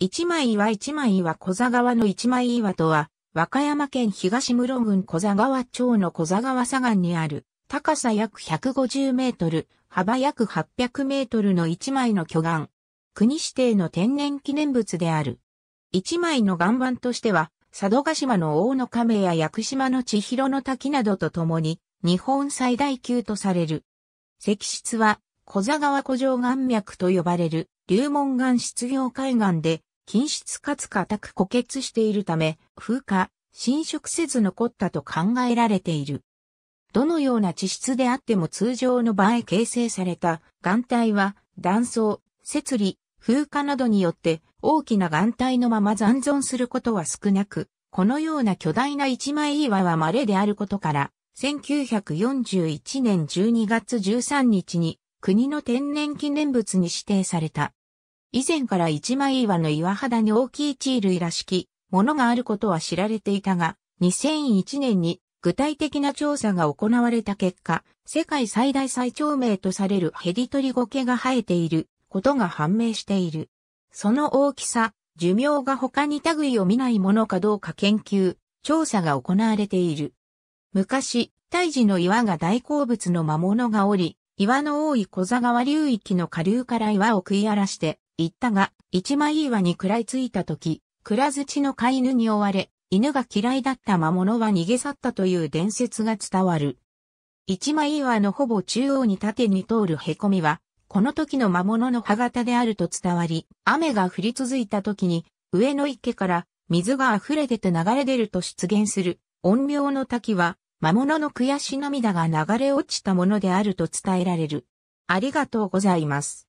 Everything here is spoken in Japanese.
一枚岩一枚岩小座川の一枚岩とは、和歌山県東室郡小座川町の小座川左岸にある、高さ約150メートル、幅約800メートルの一枚の巨岩。国指定の天然記念物である。一枚の岩盤としては、佐渡島の大野亀や屋久島の千尋の滝などとともに、日本最大級とされる。石質は、小座川古城岩脈と呼ばれる、流門岩失業海岸で、均質かつ固く固結しているため、風化、侵食せず残ったと考えられている。どのような地質であっても通常の場合形成された岩体は断層、摂理、風化などによって大きな岩体のまま残存することは少なく、このような巨大な一枚岩は稀であることから、1941年12月13日に国の天然記念物に指定された。以前から一枚岩の岩肌に大きい地衣類らしきものがあることは知られていたが、2001年に具体的な調査が行われた結果、世界最大最長命とされるヘリトリゴケが生えていることが判明している。その大きさ、寿命が他に類を見ないものかどうか研究、調査が行われている。昔、胎児の岩が大好物の魔物がおり、岩の多い小座川流域の下流から岩を食い荒らして、言ったが、一枚岩に食らいついた時、らづちの飼い犬に追われ、犬が嫌いだった魔物は逃げ去ったという伝説が伝わる。一枚岩のほぼ中央に縦に通る凹みは、この時の魔物の歯型であると伝わり、雨が降り続いた時に、上の池から水が溢れ出て流れ出ると出現する、陰陽の滝は、魔物の悔し涙が流れ落ちたものであると伝えられる。ありがとうございます。